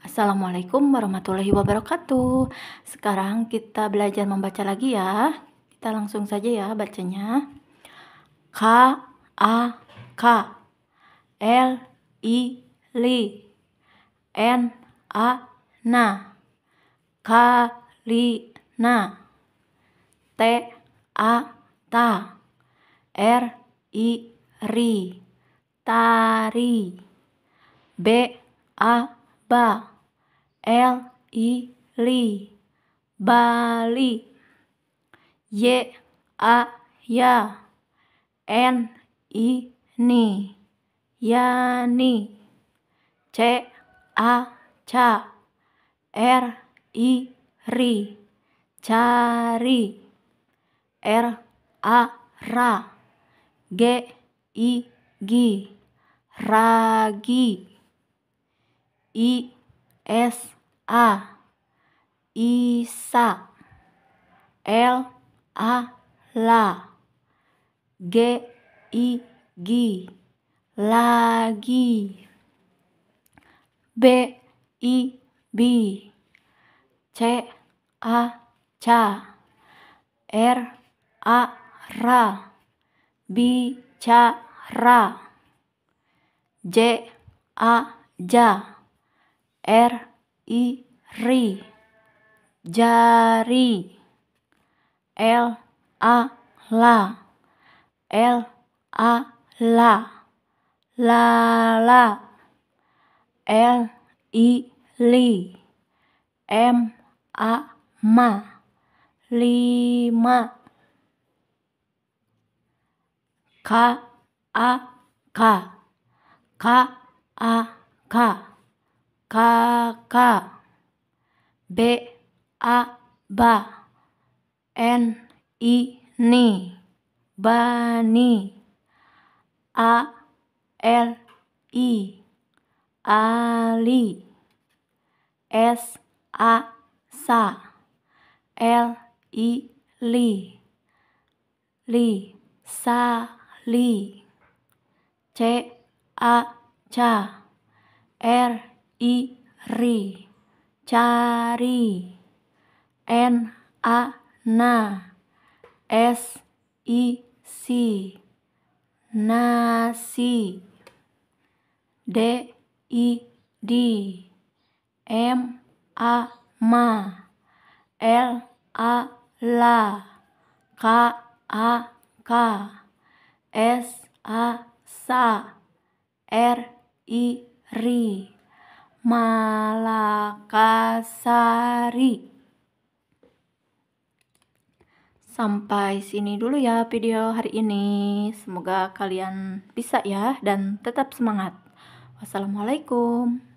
Assalamualaikum warahmatullahi wabarakatuh. Sekarang kita belajar membaca lagi ya. Kita langsung saja ya bacanya. K A K L I L N A na N na T A T R I ri Tari B A ba l i li Bali y a ya n i ni yani c a ca r i ri cari r a ra g i gi ragi I S A Isa L A La G I G Lagi B I B C A Ca R A Ra Bicara J A Ja r i ri jari l a la l a la lala l i li m a ma lima k a k k a k kakak B A ba N I ni bani A L I ali S A sa L I li li sa li C A cha, R iri, cari, N A NA S I SI nasi, d i di, m a ma, l a la, k a k s a sa, r i ri Malakasari. Sampai sini dulu ya video hari ini. Semoga kalian bisa ya dan tetap semangat. Wassalamualaikum.